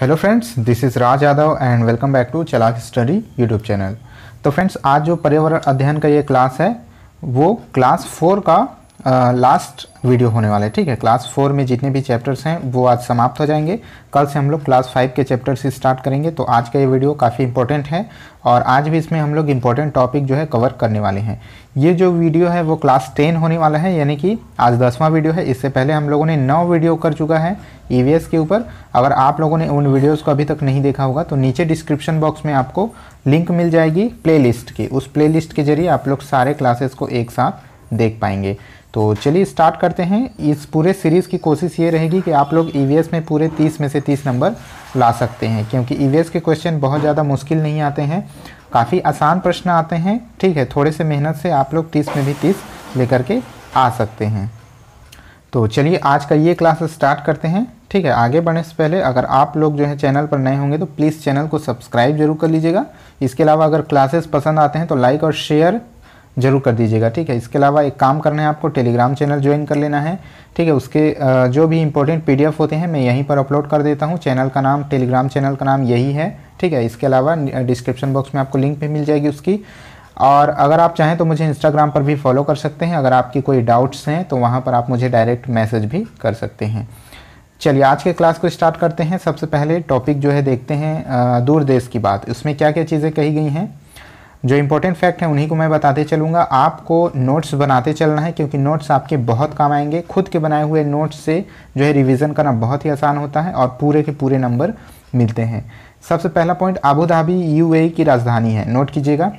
hello friends this is Raj Yadav and welcome back to Chalak study YouTube channel तो friends आज जो पर्यावरण अध्ययन का ये क्लास है वो क्लास फोर का लास्ट वीडियो होने वाला है ठीक है क्लास फोर में जितने भी चैप्टर्स हैं वो आज समाप्त हो जाएंगे कल से हम लोग क्लास फाइव के चैप्टर से स्टार्ट करेंगे तो आज का ये वीडियो काफ़ी इंपॉर्टेंट है और आज भी इसमें हम लोग इम्पोर्टेंट टॉपिक जो है कवर करने वाले हैं ये जो वीडियो है वो क्लास टेन होने वाला है यानी कि आज दसवां वीडियो है इससे पहले हम लोगों ने नौ वीडियो कर चुका है ई e के ऊपर अगर आप लोगों ने उन वीडियोज़ को अभी तक नहीं देखा होगा तो नीचे डिस्क्रिप्शन बॉक्स में आपको लिंक मिल जाएगी प्लेलिस्ट की उस प्लेलिस्ट के जरिए आप लोग सारे क्लासेस को एक साथ देख पाएंगे तो चलिए स्टार्ट करते हैं इस पूरे सीरीज़ की कोशिश ये रहेगी कि आप लोग ई e में पूरे 30 में से 30 नंबर ला सकते हैं क्योंकि ई e के क्वेश्चन बहुत ज़्यादा मुश्किल नहीं आते हैं काफ़ी आसान प्रश्न आते हैं ठीक है थोड़े से मेहनत से आप लोग 30 में भी 30 लेकर के आ सकते हैं तो चलिए आज का ये क्लास स्टार्ट करते हैं ठीक है आगे बढ़ने से पहले अगर आप लोग जो है चैनल पर नए होंगे तो प्लीज़ चैनल को सब्सक्राइब जरूर कर लीजिएगा इसके अलावा अगर क्लासेस पसंद आते हैं तो लाइक और शेयर जरूर कर दीजिएगा ठीक है इसके अलावा एक काम करना है आपको टेलीग्राम चैनल ज्वाइन कर लेना है ठीक है उसके जो भी इंपॉर्टेंट पीडीएफ होते हैं मैं यहीं पर अपलोड कर देता हूँ चैनल का नाम टेलीग्राम चैनल का नाम यही है ठीक है इसके अलावा डिस्क्रिप्शन बॉक्स में आपको लिंक भी मिल जाएगी उसकी और अगर आप चाहें तो मुझे इंस्टाग्राम पर भी फॉलो कर सकते हैं अगर आपकी कोई डाउट्स हैं तो वहाँ पर आप मुझे डायरेक्ट मैसेज भी कर सकते हैं चलिए आज के क्लास को स्टार्ट करते हैं सबसे पहले टॉपिक जो है देखते हैं दूर देश की बात उसमें क्या क्या चीज़ें कही गई हैं जो इम्पोर्टेंट फैक्ट है उन्हीं को मैं बताते चलूँगा आपको नोट्स बनाते चलना है क्योंकि नोट्स आपके बहुत काम आएंगे खुद के बनाए हुए नोट्स से जो है रिविज़न करना बहुत ही आसान होता है और पूरे के पूरे नंबर मिलते हैं सबसे पहला पॉइंट आबू धाबी ए की राजधानी है नोट कीजिएगा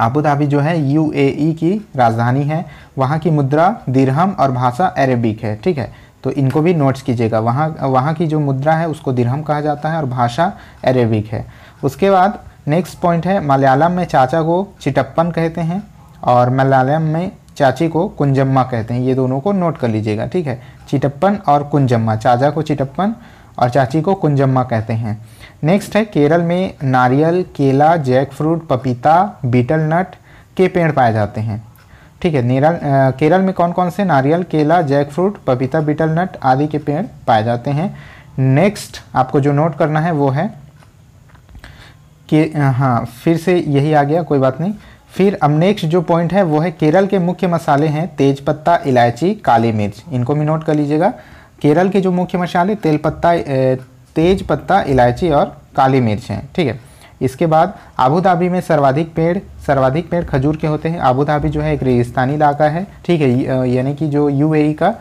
आबू धाबी जो है यूएई e की राजधानी है वहाँ की मुद्रा दिरहम और भाषा अरेबिक है ठीक है तो इनको भी नोट्स कीजिएगा वहाँ वहाँ की जो मुद्रा है उसको दिरहम कहा जाता है और भाषा अरेबिक है उसके बाद नेक्स्ट पॉइंट है मलयालम में चाचा को चिटप्पन कहते हैं और मलयालम में चाची को कुंजम्मा कहते हैं ये दोनों को नोट कर लीजिएगा ठीक है चिटप्पन और कुंजम्मा चाचा को चिटप्पन और चाची को कुंजम्मा कहते हैं नेक्स्ट है केरल में नारियल केला जैक फ्रूट पपीता बीटल नट के पेड़ पाए जाते हैं ठीक है नेरल केरल में कौन कौन से नारियल केला जैक फ्रूट पपीता बीटल नट आदि के पेड़ पाए जाते हैं नेक्स्ट आपको जो नोट करना है वो है कि हाँ फिर से यही आ गया कोई बात नहीं फिर अब नेक्स्ट जो पॉइंट है वो है केरल के मुख्य मसाले हैं तेजपत्ता इलायची काली मिर्च इनको भी नोट कर लीजिएगा केरल के जो मुख्य मसाले तेलपत्ता तेज पत्ता इलायची और काली मिर्च हैं ठीक है इसके बाद आबू धाबी में सर्वाधिक पेड़ सर्वाधिक पेड़ खजूर के होते हैं आबू धाबी जो है एक रेगिस्तानी इलाका है ठीक है यानी कि जो यूएई e का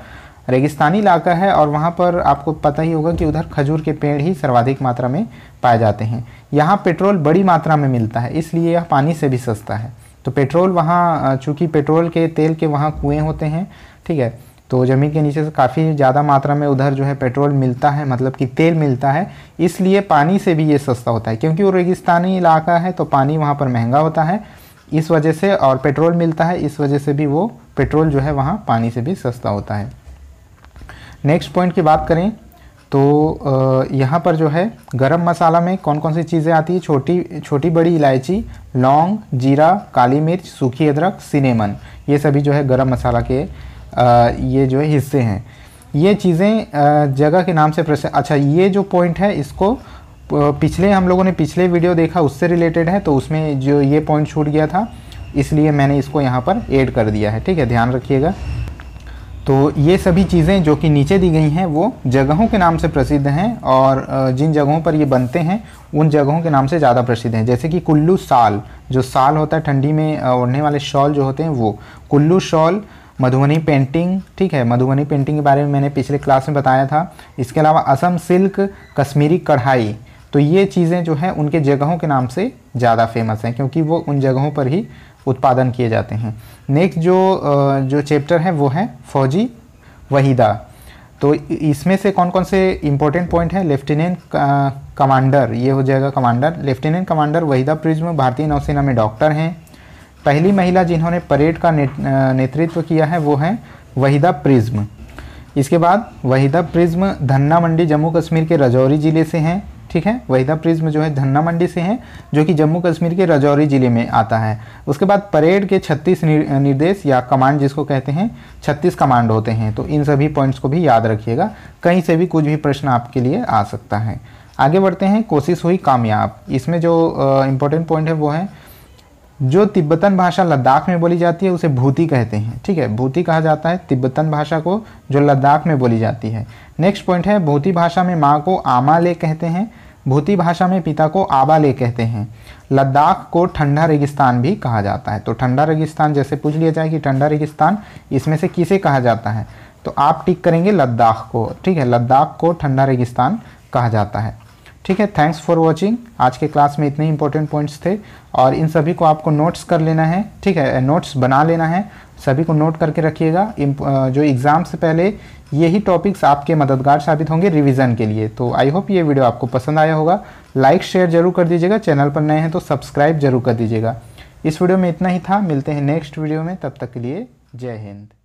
रेगिस्तानी इलाका है और वहाँ पर आपको पता ही होगा कि उधर खजूर के पेड़ ही सर्वाधिक मात्रा में पाए जाते हैं यहाँ पेट्रोल बड़ी मात्रा में मिलता है इसलिए यह पानी से भी सस्ता है तो पेट्रोल वहाँ चूँकि पेट्रोल के तेल के वहाँ कुएँ होते हैं ठीक है तो ज़मीन के नीचे से काफ़ी ज़्यादा मात्रा में उधर जो है पेट्रोल मिलता है मतलब कि तेल मिलता है इसलिए पानी से भी ये सस्ता होता है क्योंकि वो रेगिस्तानी इलाका है तो पानी वहाँ पर महंगा होता है इस वजह से और पेट्रोल मिलता है इस वजह से भी वो पेट्रोल जो है वहाँ पानी से भी सस्ता होता है नेक्स्ट पॉइंट की बात करें तो यहाँ पर जो है गरम मसाला में कौन कौन सी चीज़ें आती है छोटी छोटी बड़ी इलायची लौंग जीरा काली मिर्च सूखी अदरक सिनेमन ये सभी जो है गरम मसाला के ये जो है हिस्से हैं ये चीज़ें जगह के नाम से प्रसिद्ध अच्छा ये जो पॉइंट है इसको पिछले हम लोगों ने पिछले वीडियो देखा उससे रिलेटेड है तो उसमें जो ये पॉइंट छूट गया था इसलिए मैंने इसको यहाँ पर ऐड कर दिया है ठीक है ध्यान रखिएगा तो ये सभी चीज़ें जो कि नीचे दी गई हैं वो जगहों के नाम से प्रसिद्ध हैं और जिन जगहों पर ये बनते हैं उन जगहों के नाम से ज़्यादा प्रसिद्ध हैं जैसे कि कुल्लू साल जो साल होता है ठंडी में ओढ़ने वाले शॉल जो होते हैं वो कुल्लू शॉल मधुबनी पेंटिंग ठीक है मधुबनी पेंटिंग के बारे में मैंने पिछले क्लास में बताया था इसके अलावा असम सिल्क कश्मीरी कढ़ाई तो ये चीज़ें जो हैं उनके जगहों के नाम से ज़्यादा फेमस हैं क्योंकि वो उन जगहों पर ही उत्पादन किए जाते हैं नेक्स्ट जो जो चैप्टर है वो है फौजी वहीदा तो इसमें से कौन कौन से इम्पोर्टेंट पॉइंट हैं लेफ्टिनेंट कमांडर ये हो जाएगा commander lieutenant commander Waheeda Prism भारतीय नौसेना में डॉक्टर हैं पहली महिला जिन्होंने परेड का ने, नेतृत्व किया है वो है वहीदा प्रिज्म इसके बाद वहीदा प्रिज्म धन्ना मंडी जम्मू कश्मीर के रजौरी ज़िले से हैं ठीक है वहीदा प्रिज्म जो है धन्ना मंडी से है जो कि जम्मू कश्मीर के राजौरी ज़िले में आता है उसके बाद परेड के 36 निर्देश या कमांड जिसको कहते हैं 36 कमांड होते हैं तो इन सभी पॉइंट्स को भी याद रखिएगा कहीं से भी कुछ भी प्रश्न आपके लिए आ सकता है आगे बढ़ते हैं कोशिश हुई कामयाब इसमें जो इम्पोर्टेंट पॉइंट है वो है जो तिब्बतन भाषा लद्दाख में बोली जाती है उसे भूति कहते हैं ठीक है भूति कहा जाता है तिब्बतन भाषा को जो लद्दाख में बोली जाती है नेक्स्ट पॉइंट है भूति भाषा में माँ को आमा ले कहते हैं भूति भाषा में पिता को आबा ले कहते हैं लद्दाख को ठंडा रेगिस्तान भी कहा जाता है तो ठंडा रेगिस्तान जैसे पूछ लिया जाए कि ठंडा रेगिस्तान इसमें से किसे कहा जाता है तो आप टिक करेंगे लद्दाख को ठीक है लद्दाख को ठंडा रेगिस्तान कहा जाता है ठीक है थैंक्स फॉर वॉचिंग आज के क्लास में इतने इंपॉर्टेंट पॉइंट्स थे और इन सभी को आपको नोट्स कर लेना है ठीक है नोट्स बना लेना है सभी को नोट करके रखिएगा जो एग्ज़ाम से पहले यही टॉपिक्स आपके मददगार साबित होंगे रिवीजन के लिए तो आई होप ये वीडियो आपको पसंद आया होगा लाइक शेयर जरूर कर दीजिएगा चैनल पर नए हैं तो सब्सक्राइब जरूर कर दीजिएगा इस वीडियो में इतना ही था मिलते हैं नेक्स्ट वीडियो में तब तक के लिए जय हिंद